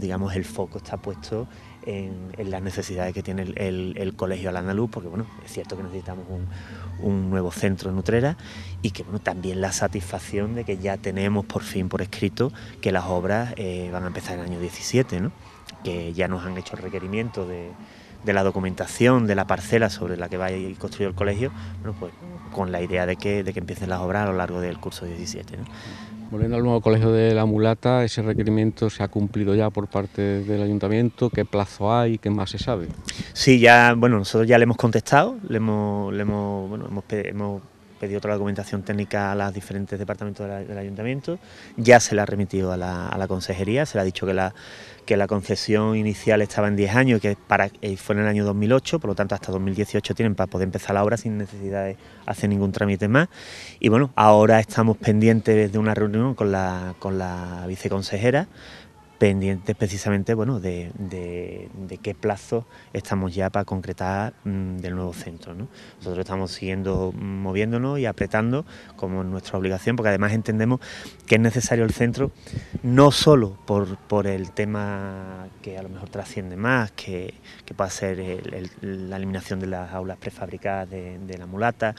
digamos, el foco está puesto en, las necesidades que tiene el, colegio al andaluz, porque, bueno, es cierto que necesitamos un, nuevo centro de Nutrera... y que, bueno, también la satisfacción de que ya tenemos por fin por escrito que las obras eh, van a empezar en el año 17, Que ya nos han hecho el requerimiento de, la documentación de la parcela sobre la que va a ir construido el colegio, bueno, pues con la idea de que, de que empiecen las obras a lo largo del curso 17. ¿no? Volviendo al nuevo colegio de la mulata, ¿ese requerimiento se ha cumplido ya por parte del ayuntamiento? ¿Qué plazo hay? ¿Qué más se sabe? Sí, ya, bueno, nosotros ya le hemos contestado, le hemos, le hemos, bueno, hemos, hemos pedí otra documentación técnica a los diferentes departamentos del ayuntamiento, ya se la ha remitido a la, consejería, se le ha dicho que la, concesión inicial estaba en 10 años, que eh, fue en el año 2008, por lo tanto hasta 2018 tienen para poder empezar la obra sin necesidad de hacer ningún trámite más. Y bueno, ahora estamos pendientes de una reunión con la, con la viceconsejera pendientes precisamente bueno, de, qué plazo estamos ya para concretar mm, del nuevo centro. ¿no? Nosotros estamos siguiendo moviéndonos y apretando como nuestra obligación, porque además entendemos que es necesario el centro no solo por, el tema que a lo mejor trasciende más, que, pueda ser la eliminación de las aulas prefabricadas de, la mulata,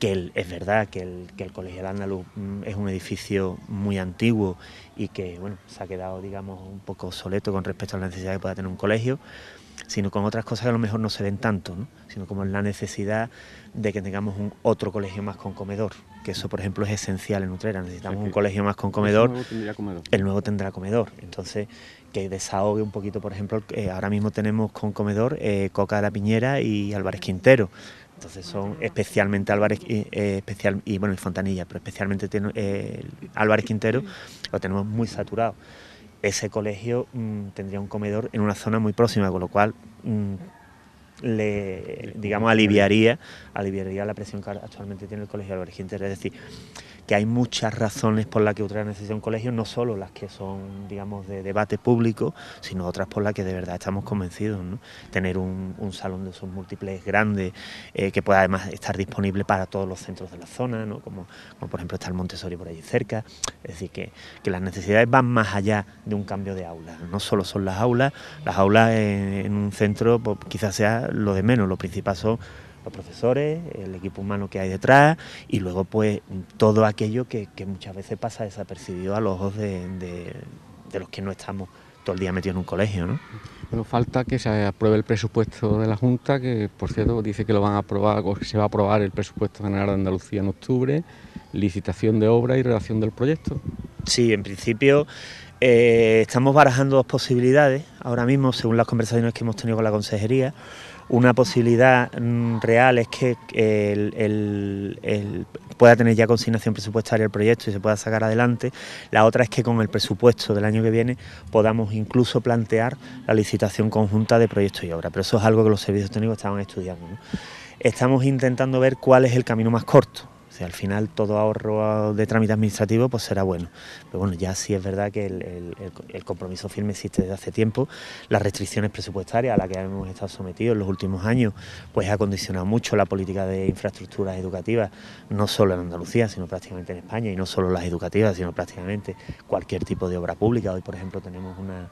que es verdad que el, Colegio el Andaluz mm, es un edificio muy antiguo y que bueno, se ha quedado digamos un poco obsoleto con respecto a la necesidad que pueda tener un colegio, sino con otras cosas que a lo mejor no se ven tanto, ¿no? sino como la necesidad de que tengamos un otro colegio más con comedor, que eso por ejemplo es esencial en Utrera, necesitamos un colegio más con comedor, el nuevo tendrá comedor, entonces que desahogue un poquito, por ejemplo, eh, ahora mismo tenemos con comedor eh, Coca de la Piñera y Álvarez Quintero, entonces son especialmente Álvarez y, eh, especial, y bueno, y Fontanilla, pero especialmente tiene, eh, Álvarez Quintero lo tenemos muy saturado. Ese colegio mm, tendría un comedor en una zona muy próxima, con lo cual mm, le, digamos, aliviaría, aliviaría la presión que actualmente tiene el Colegio Álvarez Es decir, que hay muchas razones por las que Utrera necesita un colegio, no solo las que son, digamos, de debate público, sino otras por las que de verdad estamos convencidos. Tener un, salón de esos múltiples grandes, eh, que pueda además estar disponible para todos los centros de la zona, ¿no? como, por ejemplo está el Montessori por allí cerca. Es decir, que, que las necesidades van más allá de un cambio de aula. No solo son las aulas, las aulas en, en un centro pues, quizás sea lo de menos, lo principal son los profesores, el equipo humano que hay detrás y luego pues todo aquello que, muchas veces pasa desapercibido a los ojos de, de, los que no estamos todo el día metidos en un colegio, ¿no? falta que se apruebe el presupuesto de la Junta, que por cierto dice que lo van a aprobar, que se va a aprobar el presupuesto general de Andalucía en octubre, licitación de obra y redacción del proyecto. Sí, en principio eh, estamos barajando dos posibilidades ahora mismo, según las conversaciones que hemos tenido con la consejería. Una posibilidad mm, real es que eh, pueda tener ya consignación presupuestaria el proyecto y se pueda sacar adelante. La otra es que con el presupuesto del año que viene podamos incluso plantear la licitación conjunta de proyectos y obra, pero eso es algo que los servicios técnicos estaban estudiando. Estamos intentando ver cuál es el camino más corto al final todo ahorro de trámite administrativo pues será bueno. Pero bueno, ya sí es verdad que el, compromiso firme existe desde hace tiempo. Las restricciones presupuestarias a las que hemos estado sometidos en los últimos años pues ha condicionado mucho la política de infraestructuras educativas, no solo en Andalucía, sino prácticamente en España, y no solo las educativas, sino prácticamente cualquier tipo de obra pública. Hoy, por ejemplo, tenemos una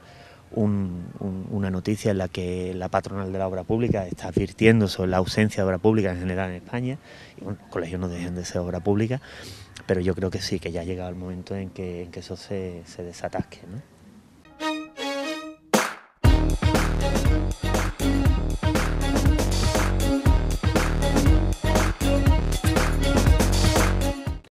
una noticia en la que la patronal de la obra pública está advirtiendo sobre la ausencia de obra pública en general en España. Y los colegios no dejen de ser obra pública, pero yo creo que sí, que ya ha llegado el momento en que, eso se, se desatasque. ¿no?